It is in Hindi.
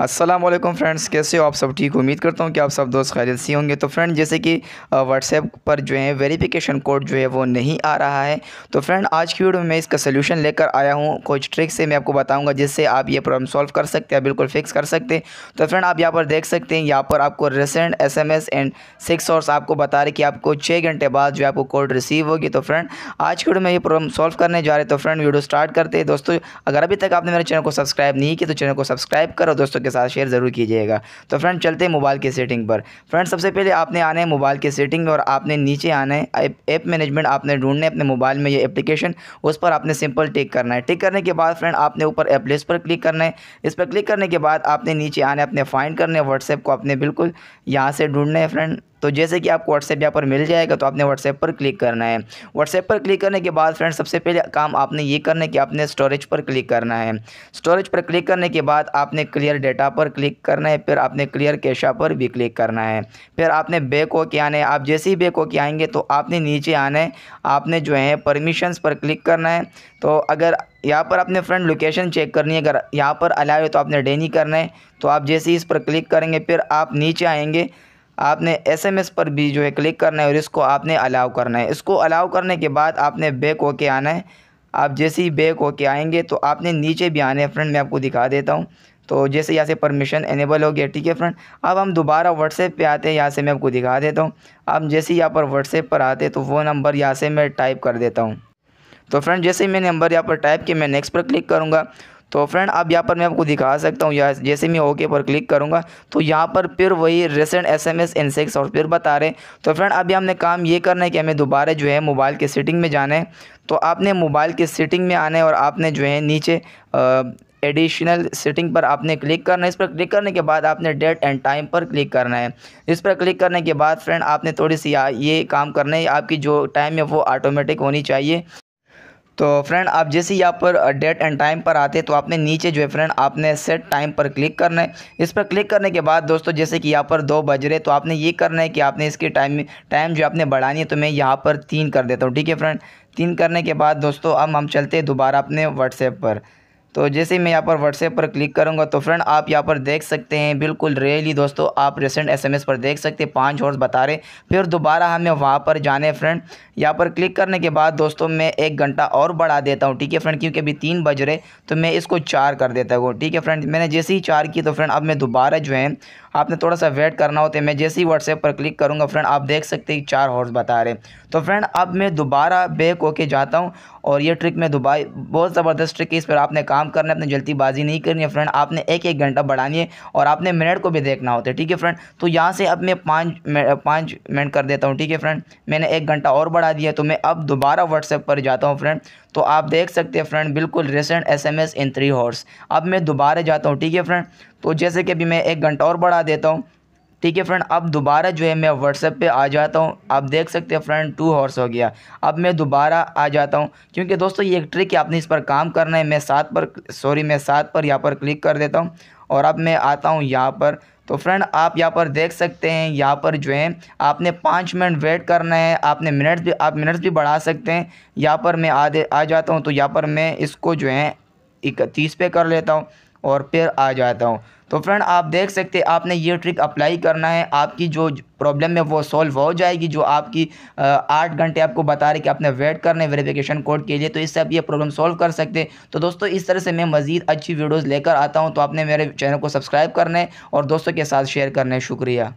असलम फ्रेंड्स कैसे हो आप सब ठीक उम्मीद करता हूँ कि आप सब दोस्त खैरियत से होंगे तो फ्रेंड जैसे कि व्हाट्सएप पर जो है वेरिफिकेशन कोड जो है वो नहीं आ रहा है तो फ्रेंड आज की वीडियो में मैं इसका सलूशन लेकर आया हूँ कुछ ट्रिक से मैं आपको बताऊँगा जिससे आप ये प्रॉब्लम सॉल्व कर सकते हैं बिल्कुल फिक्स कर सकते हैं तो फ्रेंड आप यहाँ पर देख सकते हैं यहाँ पर आपको recent S M S and six और आपको बता रहे कि आपको छः घंटे बाद जो है आपको कोड रिसीव होगी तो फ्रेंड आज की वीडियो में ये प्रॉब्लम सॉल्व करने जा रहे तो फ्रेंड वीडियो स्टार्ट करते हैं दोस्तों अगर अभी तक आपने मेरे चैनल को सब्सक्राइब नहीं किया तो चैनल को सब्सक्राइब करो दोस्तों के साथ शेयर ज़रूर कीजिएगा तो फ्रेंड चलते हैं मोबाइल की सेटिंग पर फ्रेंड सबसे पहले आपने आने हैं मोबाइल की सेटिंग और आपने नीचे आने ऐप मैनेजमेंट आपने ढूंढना है अपने मोबाइल में ये एप्लीकेशन उस पर आपने सिंपल टिक करना है टिक करने के बाद फ्रेंड आपने ऊपर ऐप लिस्ट पर क्लिक करना है इस पर क्लिक करने के बाद आपने नीचे आने अपने फाइंड करने व्हाट्सएप को अपने बिल्कुल यहाँ से ढूंढने है फ्रेंड तो जैसे कि आपको व्हाट्सएप यहाँ पर मिल जाएगा तो आपने व्हाट्सएप पर क्लिक करना है व्हाट्सएप पर क्लिक करने के बाद फ्रेंड सबसे पहले काम आपने ये करना है कि आपने स्टोरेज पर क्लिक करना है स्टोरेज पर क्लिक करने के बाद आपने क्लियर डेटा पर क्लिक करना है फिर आपने क्लियर कैशा पर भी क्लिक करना है फिर आपने बैक हो के आना है आप जैसे ही बैक हो के आएंगे तो आपने नीचे आना है आपने जो है परमिशंस पर क्लिक करना है तो अगर यहाँ पर आपने फ्रेंड लोकेशन चेक करनी है अगर यहाँ पर अलावे तो आपने डे नहीं करना है तो आप जैसे ही इस पर क्लिक करेंगे फिर आप नीचे आएंगे आपने एसएमएस पर भी जो है क्लिक करना है और इसको आपने अलाउ करना है इसको अलाउ करने के बाद आपने बैक होके आना है आप जैसे ही बैक होके आएंगे तो आपने नीचे भी आने फ्रेंड मैं आपको दिखा देता हूँ तो जैसे यहाँ से परमिशन इनेबल हो गया ठीक है फ्रेंड अब हम दोबारा व्हाट्सएप पे आते हैं यहाँ से मैं आपको दिखा देता हूँ अब जैसे ही यहाँ पर व्हाट्सएप पर आते तो वो नंबर यहाँ से मैं टाइप कर देता हूँ तो फ्रेंड जैसे ही मैं नंबर यहाँ पर टाइप किया मैं नेक्स्ट पर क्लिक करूँगा तो फ्रेंड अब यहाँ पर मैं आपको दिखा सकता हूँ या जैसे मैं ओके पर क्लिक करूँगा तो यहाँ पर फिर वही रिसेंट एस एम एस और फिर बता रहे तो फ्रेंड अभी हमने काम ये करना है कि हमें दोबारा जो है मोबाइल के सेटिंग में जाना है तो आपने मोबाइल के सेटिंग में आना है और आपने जो है नीचे एडिशनल सेटिंग पर आपने क्लिक करना है इस पर क्लिक करने के बाद आपने डेट एंड टाइम पर क्लिक करना है इस पर क्लिक करने के बाद फ्रेंड आपने थोड़ी सी ये काम करना है आपकी जो टाइम है वो ऑटोमेटिक होनी चाहिए तो फ्रेंड आप जैसे यहाँ पर डेट एंड टाइम पर आते तो आपने नीचे जो है फ्रेंड आपने सेट टाइम पर क्लिक करना है इस पर क्लिक करने के बाद दोस्तों जैसे कि यहाँ पर दो बज रहे तो आपने ये करना है कि आपने इसकी टाइम टाइम जो आपने बढ़ानी है तो मैं यहाँ पर तीन कर देता हूँ ठीक है फ्रेंड तीन करने के बाद दोस्तों अब हम चलते हैं दोबारा अपने व्हाट्सएप पर तो जैसे ही मैं यहाँ पर व्हाट्सएप पर क्लिक करूँगा तो फ्रेंड आप यहाँ पर देख सकते हैं बिल्कुल रेली दोस्तों आप रिसेंट एसएमएस पर देख सकते हैं पाँच हॉर्स बता रहे फिर दोबारा हमें वहाँ पर जाने फ्रेंड यहाँ पर क्लिक करने के बाद दोस्तों मैं एक घंटा और बढ़ा देता हूँ ठीक है फ्रेंड क्योंकि अभी तीन बज रहे तो मैं इसको चार कर देता हूँ ठीक है फ्रेंड मैंने जैसे ही चार की तो फ्रेंड अब मैं दोबारा जो है आपने थोड़ा सा वेट करना होता तो है मैं जैसे ही व्हाट्सएप पर क्लिक करूँगा फ्रेंड आप देख सकते हैं चार हॉर्स बता रहे तो फ्रेंड अब मैं दोबारा बैक होके जाता हूँ और ये ट्रिक मैं दोबारा बहुत ज़बरदस्त ट्रिक है इस पर आपने काम करना है अपनी जल्दीबाजी नहीं करनी है फ्रेंड आपने एक एक घंटा बढ़ानी है और आपने मिनट को भी देखना होता है ठीक है फ्रेंड तो यहाँ से अब मैं पाँच पाँच मिनट कर देता हूँ ठीक है फ्रेंड मैंने एक घंटा और बढ़ा दिया तो मैं अब दोबारा व्हाट्सएप पर जाता हूँ फ्रेंड तो आप देख सकते हैं फ्रेंड बिल्कुल recents in three hours अब मैं दोबारा जाता हूँ ठीक है फ्रेंड तो जैसे कि अभी मैं एक घंटा और बढ़ा देता हूँ ठीक है फ्रेंड अब दोबारा जो है मैं व्हाट्सएप पे आ जाता हूँ आप देख सकते हैं फ्रेंड टू हॉर्स हो गया अब मैं दोबारा आ जाता हूँ क्योंकि दोस्तों ये एक ट्रिक है आपने इस पर काम करना है मैं सात पर सॉरी मैं सात पर यहाँ पर क्लिक कर देता हूँ और अब मैं आता हूँ यहाँ पर तो फ्रेंड आप यहाँ पर देख सकते हैं यहाँ पर जो है आपने पाँच मिनट वेट करना है आपने मिनट्स भी आप मिनट्स भी बढ़ा सकते हैं यहाँ पर मैं आ आ जाता हूँ तो यहाँ पर मैं इसको जो है इकतीस पे कर लेता हूँ और फिर आ जाता हूँ तो फ्रेंड आप देख सकते आपने ये ट्रिक अप्लाई करना है आपकी जो प्रॉब्लम है वो सॉल्व हो जाएगी जो आपकी आठ घंटे आपको बता रहे कि आपने वेट करने वेरिफिकेशन कोड के लिए तो इससे आप ये प्रॉब्लम सॉल्व कर सकते हैं तो दोस्तों इस तरह से मैं मज़ीद अच्छी वीडियोज़ लेकर आता हूँ तो आपने मेरे चैनल को सब्सक्राइब करने और दोस्तों के साथ शेयर करने शुक्रिया